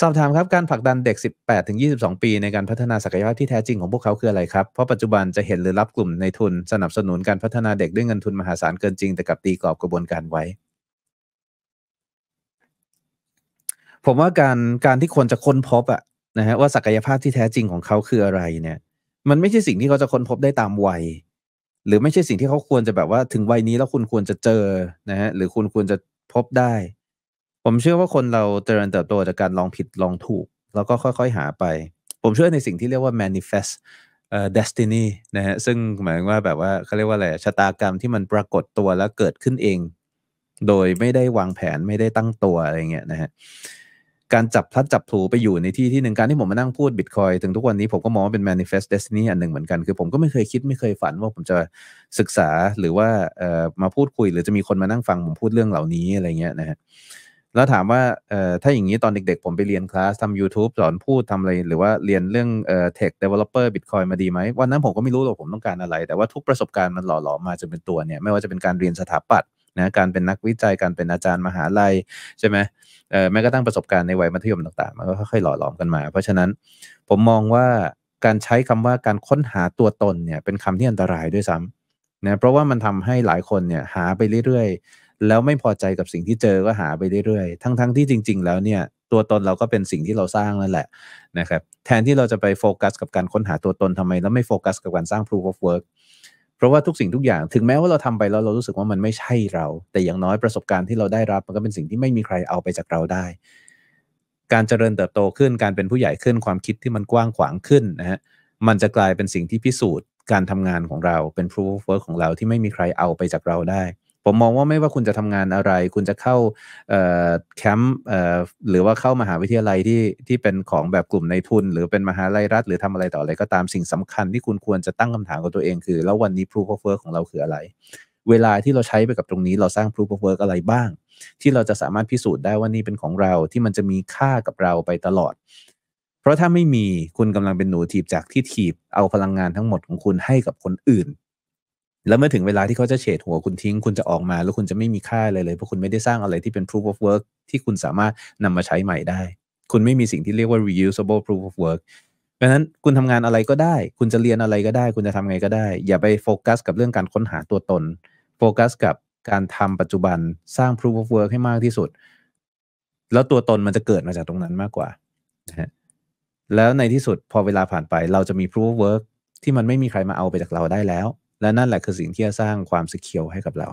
สอบถามครับการผลักดันเด็ก 18 ถึง 22 ปีในการพัฒนาศักยภาพที่แท้จริงของพวกเขาคืออะไรครับ เพราะปัจจุบันจะเห็นหรือรับกลุ่มในทุนสนับสนุนการพัฒนาเด็กด้วยเงินทุนมหาศาลเกินจริง แต่กับตีกรอบกระบวนการไว้ ผมว่าการการที่คนจะค้นพบอะนะฮะว่าศักยภาพที่แท้จริงของเขาคืออะไรเนี่ยมันไม่ใช่สิ่งที่เขาจะค้นพบได้ตามวัย หรือไม่ใช่สิ่งที่เขาควรจะแบบว่าถึงวัยนี้แล้วคุณควรจะเจอนะฮะหรือคุณควรจะพบได้ผมเชื่อว่าคนเราเจริญเติบโตจากการลองผิดลองถูก แล้วก็ค่อยๆ หาไป ผมเชื่อในสิ่งที่เรียกว่า manifest เอ่อ destiny นะฮะซึ่งหมายว่าแบบว่าเขาเรียกว่าอะไรชะตากรรมที่มันปรากฏตัวแล้วเกิดขึ้นเอง โดยไม่ได้วางแผนไม่ได้ตั้งตัว อะไรเงี้ยนะฮะ การจับพลัดจับถูไปอยู่ในที่ที่หนึ่งการที่ผมมานั่งพูดบิตคอยถึงทุกวันนี้ผมก็มองว่าเป็น manifest destiny อันหนึ่งเหมือนกันคือผมก็ไม่เคยคิดไม่เคยฝันว่าผมจะศึกษาหรือว่าเอ่อมาพูดคุย หรือจะมีคนมานั่งฟังผมพูดเรื่องเหล่านี้อะไรเงี้ยนะฮะแล้วถามว่าเอ่อถ้าอย่างนี้ตอนเด็กๆ ผมไปเรียนคลาสทำ YouTube สอนพูดทำอะไรหรือว่าเรียนเรื่องเอ่อ tech developer bitcoin มาดีไหมวันนั้นผมก็ไม่รู้หรอกผมต้องการอะไร แต่ว่าทุกประสบการณ์มันหล่อหลอมมาจนเป็นตัวเนี่ย ไม่ว่าจะเป็นการเรียนสถาปัตย์นะการเป็นนักวิจัยการเป็นอาจารย์มหาลัยใช่ไหมเอ่อแม้กระทั่งประสบการณ์ในวัยมัธยมต่างๆมันก็ค่อยๆหล่อหลอมกันมาเพราะฉะนั้นผมมองว่าการใช้คำว่าการค้นหาตัวตนเนี่ยเป็นคำที่อันตรายด้วยซ้ำนะเพราะว่ามันทำให้หลายคนเนี่ยหาไปเรื่อยๆแล้วไม่พอใจกับสิ่งที่เจอก็หาไปเรื่อยๆ ทั้งๆทที่จริง ๆ แล้วเนี่ยตัวตนเราก็เป็นสิ่งที่เราสร้างนั่นแหละนะครับแทนที่เราจะไปโฟกัสกับการค้นหาตัวตนทำไมแล้วไม่โฟกัสกับการสร้าง proof of work เพราะว่าทุกสิ่งทุกอย่างถึงแม้ว่าเราทำไปแล้วเรารู้สึกว่ามันไม่ใช่เรา แต่อย่างน้อยประสบการณ์ที่เราได้รับ มันก็เป็นสิ่งที่ไม่มีใครเอาไปจากเราได้ การเจริญเติบโตขึ้น การเป็นผู้ใหญ่ขึ้นความคิดที่มันกว้างขวางขึ้นนะฮะมันจะกลายเป็นสิ่งที่พิสูจน์การทำงานของเราเป็น proof of work ของเราที่ไม่มีใครเอาไปจากเราได้ผมมองว่าไม่ว่าคุณจะทำงานอะไร คุณจะเข้าแคมป์หรือว่าเข้ามหาวิทยาลัยที่ที่เป็นของแบบกลุ่มในทุน หรือเป็นมหาลัยรัฐ หรือทำอะไรต่ออะไรก็ตามสิ่งสำคัญที่คุณควรจะตั้งคำถามกับตัวเองคือ แล้ววันนี้ proof of work ของเราคืออะไร เวลาที่เราใช้ไปกับตรงนี้เราสร้าง proof of work อะไรบ้าง ที่เราจะสามารถพิสูจน์ได้ว่านี่เป็นของเรา ที่มันจะมีค่ากับเราไปตลอด เพราะถ้าไม่มีคุณกำลังเป็นหนูถีบจากที่ถีบเอาพลังงานทั้งหมดของคุณให้กับคนอื่นแล้วเมื่อถึงเวลาที่เขาจะเฉดหัวคุณทิ้งคุณจะออกมาแล้วคุณจะไม่มีค่าอะไรเลย เพราะคุณไม่ได้สร้างอะไรที่เป็น proof of work ที่คุณสามารถนำมาใช้ใหม่ได้ คุณไม่มีสิ่งที่เรียกว่า reusable proof of work เพราะนั้นคุณทำงานอะไรก็ได้ คุณจะเรียนอะไรก็ได้ คุณจะทำไงก็ได้อย่าไปโฟกัสกับเรื่องการค้นหาตัวตนโฟกัสกับการทำปัจจุบันสร้าง proof of work ให้มากที่สุด แล้วตัวตนมันจะเกิดมาจากตรงนั้นมากกว่าแล้วในที่สุดพอเวลาผ่านไปเราจะมี proof of work ที่มันไม่มีใครมาเอาไปจากเราได้แล้วและนั่นแหละคือสิ่งที่จะสร้างความสกิลให้กับเรา